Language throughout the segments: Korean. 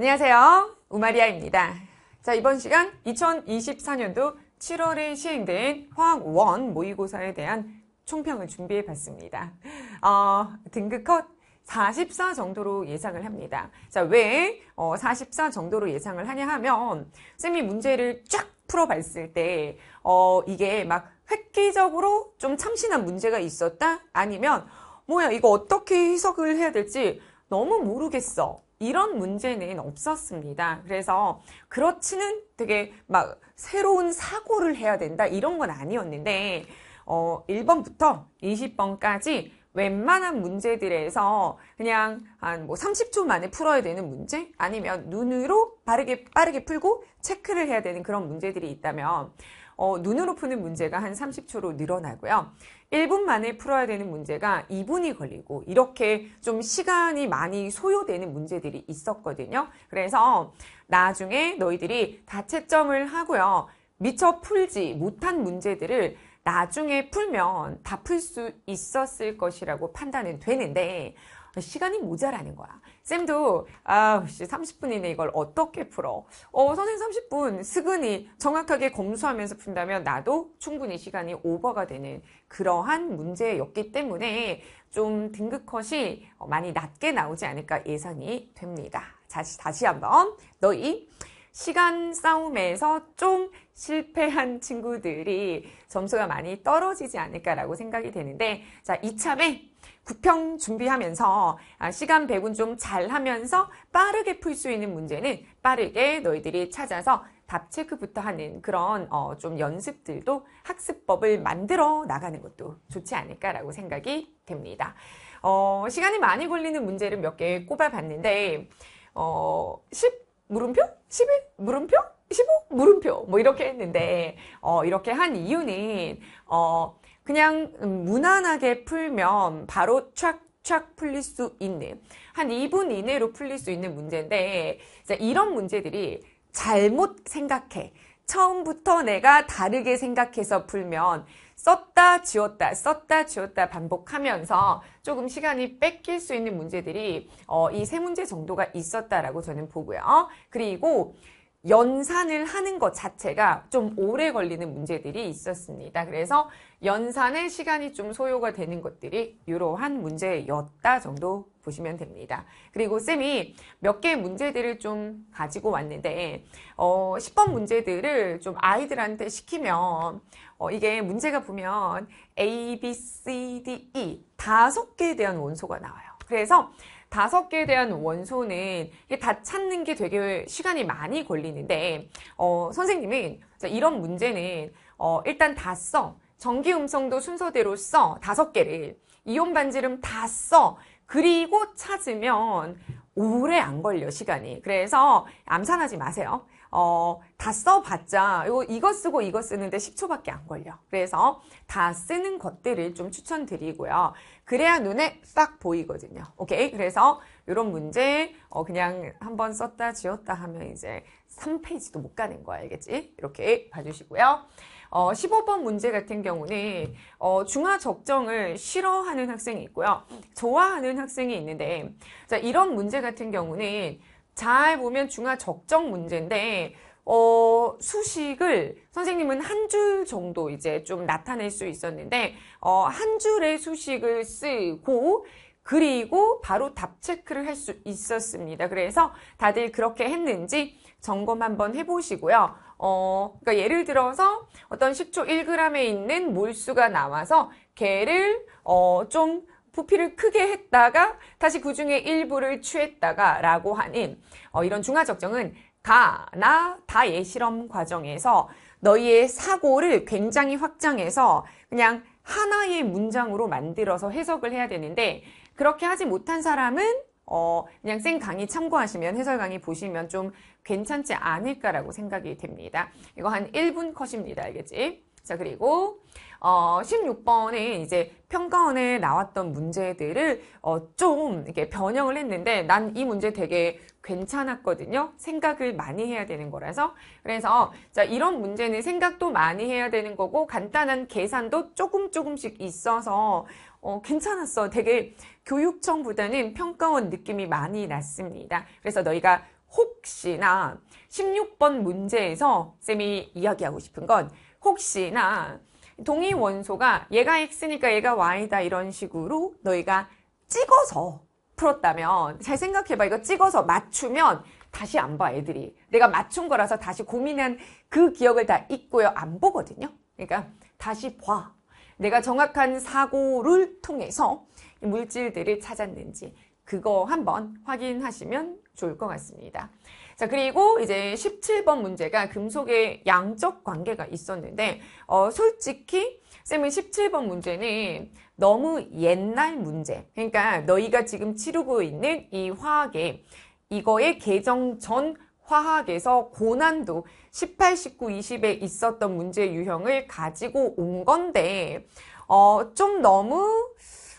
안녕하세요. 우마리아입니다. 자, 이번 시간 2024년도 7월에 시행된 화학 1 모의고사에 대한 총평을 준비해 봤습니다. 어, 등급 컷44 정도로 예상을 합니다. 자, 왜 44 어, 정도로 예상을 하냐 하면 쌤이 문제를 쫙 풀어봤을 때 어, 이게 막 획기적으로 좀 참신한 문제가 있었다? 아니면 뭐야 이거 어떻게 해석을 해야 될지 너무 모르겠어. 이런 문제는 없었습니다. 그래서 그렇지는 되게 막 새로운 사고를 해야 된다 이런 건 아니었는데 어, 1번부터 20번까지 웬만한 문제들에서 그냥 한 뭐 30초 만에 풀어야 되는 문제 아니면 눈으로 빠르게 빠르게 풀고 체크를 해야 되는 그런 문제들이 있다면 어, 눈으로 푸는 문제가 한 30초로 늘어나고요. 1분 만에 풀어야 되는 문제가 2분이 걸리고 이렇게 좀 시간이 많이 소요되는 문제들이 있었거든요. 그래서 나중에 너희들이 다 채점을 하고요. 미처 풀지 못한 문제들을 나중에 풀면 다 풀 수 있었을 것이라고 판단은 되는데 시간이 모자라는 거야. 쌤도 아씨 30분이네 이걸 어떻게 풀어? 어 선생님 30분 스근히 정확하게 검수하면서 푼다면 나도 충분히 시간이 오버가 되는 그러한 문제였기 때문에 좀 등급컷이 많이 낮게 나오지 않을까 예상이 됩니다. 다시 다시 한번 너희 시간 싸움에서 좀 실패한 친구들이 점수가 많이 떨어지지 않을까라고 생각이 되는데 자 이참에 구평 준비하면서 아, 시간 배분 좀 잘하면서 빠르게 풀 수 있는 문제는 빠르게 너희들이 찾아서 답 체크부터 하는 그런 어, 좀 연습들도 학습법을 만들어 나가는 것도 좋지 않을까라고 생각이 됩니다. 어, 시간이 많이 걸리는 문제를 몇 개 꼽아봤는데 어, 물음표? 11? 물음표? 15? 물음표. 뭐 이렇게 했는데, 어, 이렇게 한 이유는, 어, 그냥 음, 무난하게 풀면 바로 촥, 촥 풀릴 수 있는, 한 2분 이내로 풀릴 수 있는 문제인데, 이런 문제들이 잘못 생각해. 처음부터 내가 다르게 생각해서 풀면 썼다 지웠다 썼다 지웠다 반복하면서 조금 시간이 뺏길 수 있는 문제들이 어, 이세 문제 정도가 있었다라고 저는 보고요. 그리고 연산을 하는 것 자체가 좀 오래 걸리는 문제들이 있었습니다. 그래서 연산의 시간이 좀 소요가 되는 것들이 이러한 문제였다 정도 보시면 됩니다. 그리고 쌤이 몇 개의 문제들을 좀 가지고 왔는데 어, 10번 문제들을 좀 아이들한테 시키면 어, 이게 문제가 보면 A, B, C, D, E 다섯 개에 대한 원소가 나와요. 그래서 다섯 개에 대한 원소는 이게 다 찾는 게 되게 시간이 많이 걸리는데 어, 선생님은 이런 문제는 어, 일단 다 써. 전기 음성도 순서대로 써. 다섯 개를. 이온 반지름 다 써. 그리고 찾으면 오래 안 걸려 시간이. 그래서 암산하지 마세요. 어, 다 써봤자 이거, 이거 쓰고 이거 쓰는데 10초밖에 안 걸려. 그래서 다 쓰는 것들을 좀 추천드리고요. 그래야 눈에 싹 보이거든요. 오케이. 그래서 이런 문제 어, 그냥 한번 썼다 지웠다 하면 이제 3페이지도 못 가는 거야. 알겠지? 이렇게 봐주시고요. 어, 15번 문제 같은 경우는 어, 중화 적정을 싫어하는 학생이 있고요. 좋아하는 학생이 있는데 자, 이런 문제 같은 경우는 잘 보면 중화 적정 문제인데 어, 수식을 선생님은 한 줄 정도 이제 좀 나타낼 수 있었는데 어, 한 줄의 수식을 쓰고 그리고 바로 답 체크를 할 수 있었습니다. 그래서 다들 그렇게 했는지 점검 한번 해보시고요. 어, 그러니까 예를 들어서 어떤 식초 1g에 있는 몰수가 나와서 개를 어, 좀 부피를 크게 했다가 다시 그 중에 일부를 취했다가 라고 하는 어, 이런 중화적정은 가나 다의 실험 과정에서 너희의 사고를 굉장히 확장해서 그냥 하나의 문장으로 만들어서 해석을 해야 되는데 그렇게 하지 못한 사람은 어, 그냥 생 강의 참고하시면 해설 강의 보시면 좀 괜찮지 않을까라고 생각이 됩니다. 이거 한 1분 컷입니다. 알겠지? 자, 그리고 어, 1 6번에 이제 평가원에 나왔던 문제들을 어, 좀 이렇게 변형을 했는데 난 이 문제 되게 괜찮았거든요. 생각을 많이 해야 되는 거라서. 그래서 자, 이런 문제는 생각도 많이 해야 되는 거고 간단한 계산도 조금 조금씩 있어서 어, 괜찮았어. 되게 교육청보다는 평가원 느낌이 많이 났습니다. 그래서 너희가 혹시나 16번 문제에서 쌤이 이야기하고 싶은 건 혹시나 동의 원소가 얘가 x니까 얘가 y다 이런 식으로 너희가 찍어서 풀었다면 잘 생각해봐 이거 찍어서 맞추면 다시 안 봐 애들이 내가 맞춘 거라서 다시 고민한 그 기억을 다 잊고요 안 보거든요 그러니까 다시 봐 내가 정확한 사고를 통해서 물질들을 찾았는지 그거 한번 확인하시면 좋을 것 같습니다. 자, 그리고 이제 17번 문제가 금속의 양적 관계가 있었는데, 어, 솔직히 쌤은 17번 문제는 너무 옛날 문제. 그러니까 너희가 지금 치르고 있는 이 화학의 이거의 개정 전 화학에서 고난도 18, 19, 20에 있었던 문제 유형을 가지고 온 건데, 어, 좀 너무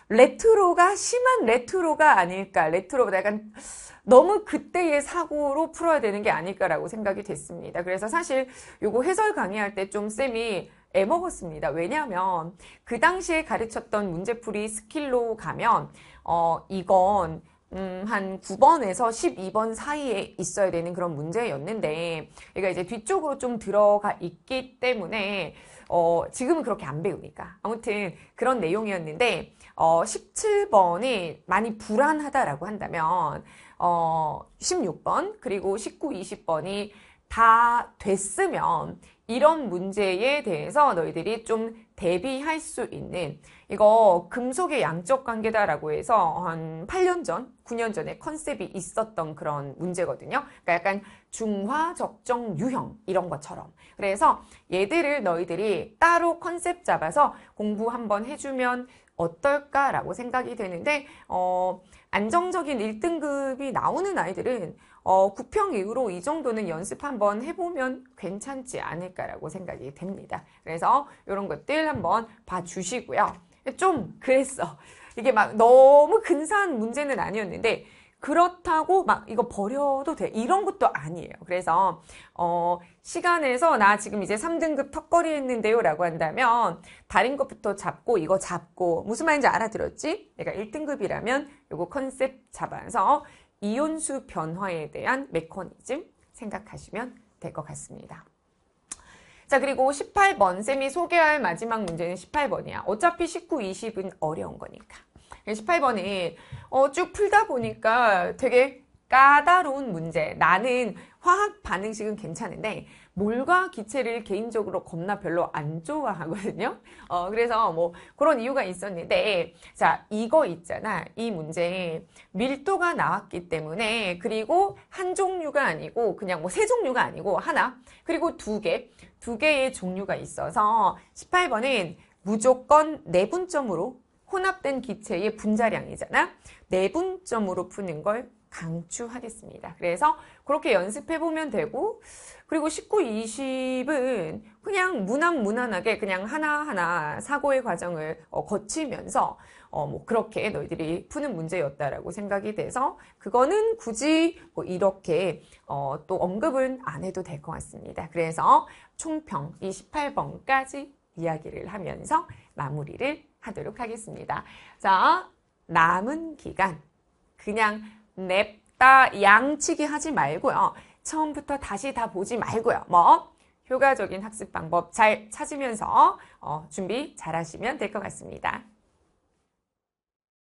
레트로가 심한 레트로가 아닐까 레트로보다 약간 너무 그때의 사고로 풀어야 되는 게 아닐까라고 생각이 됐습니다. 그래서 사실 요거 해설 강의할 때 좀 쌤이 애먹었습니다. 왜냐하면 그 당시에 가르쳤던 문제풀이 스킬로 가면 어 이건 음, 한 9번에서 12번 사이에 있어야 되는 그런 문제였는데, 얘가 이제 뒤쪽으로 좀 들어가 있기 때문에, 어, 지금은 그렇게 안 배우니까. 아무튼 그런 내용이었는데, 어, 17번이 많이 불안하다라고 한다면, 어, 16번, 그리고 19, 20번이 다 됐으면 이런 문제에 대해서 너희들이 좀 대비할 수 있는 이거 금속의 양적 관계다라고 해서 한 8년 전, 9년 전에 컨셉이 있었던 그런 문제거든요. 그러니까 약간 중화 적정 유형 이런 것처럼. 그래서 얘들을 너희들이 따로 컨셉 잡아서 공부 한번 해주면 어떨까라고 생각이 되는데 어, 안정적인 1등급이 나오는 아이들은 어, 9평 이후로 이 정도는 연습 한번 해보면 괜찮지 않을까라고 생각이 됩니다. 그래서 이런 것들 한번 봐주시고요. 좀 그랬어. 이게 막 너무 근사한 문제는 아니었는데 그렇다고 막 이거 버려도 돼. 이런 것도 아니에요. 그래서, 어, 시간에서 나 지금 이제 3등급 턱걸이 했는데요. 라고 한다면 다른 것부터 잡고 이거 잡고 무슨 말인지 알아들었지? 내가 1등급이라면 요거 컨셉 잡아서 이온수 변화에 대한 메커니즘 생각하시면 될 것 같습니다. 자 그리고 18번 쌤이 소개할 마지막 문제는 18번이야. 어차피 19, 20은 어려운 거니까. 18번은 어, 쭉 풀다 보니까 되게 까다로운 문제. 나는 화학 반응식은 괜찮은데 몰과 기체를 개인적으로 겁나 별로 안 좋아하거든요. 어, 그래서 뭐 그런 이유가 있었는데 자, 이거 있잖아. 이 문제 밀도가 나왔기 때문에 그리고 한 종류가 아니고 그냥 뭐 세 종류가 아니고 하나 그리고 두 개, 두 개의 종류가 있어서 18번은 무조건 내분점으로 혼합된 기체의 분자량이잖아. 내분점으로 푸는 걸 강추하겠습니다. 그래서 그렇게 연습해 보면 되고 그리고 19, 20은 그냥 무난 무난하게 그냥 하나하나 사고의 과정을 어, 거치면서 어, 뭐 그렇게 너희들이 푸는 문제였다라고 생각이 돼서 그거는 굳이 뭐 이렇게 어, 또 언급은 안 해도 될 것 같습니다. 그래서 총평 28번까지 이야기를 하면서 마무리를 하도록 하겠습니다. 자, 남은 기간. 그냥 냅다 양치기 하지 말고요. 처음부터 다시 다 보지 말고요. 뭐, 효과적인 학습 방법 잘 찾으면서 어, 준비 잘 하시면 될 것 같습니다.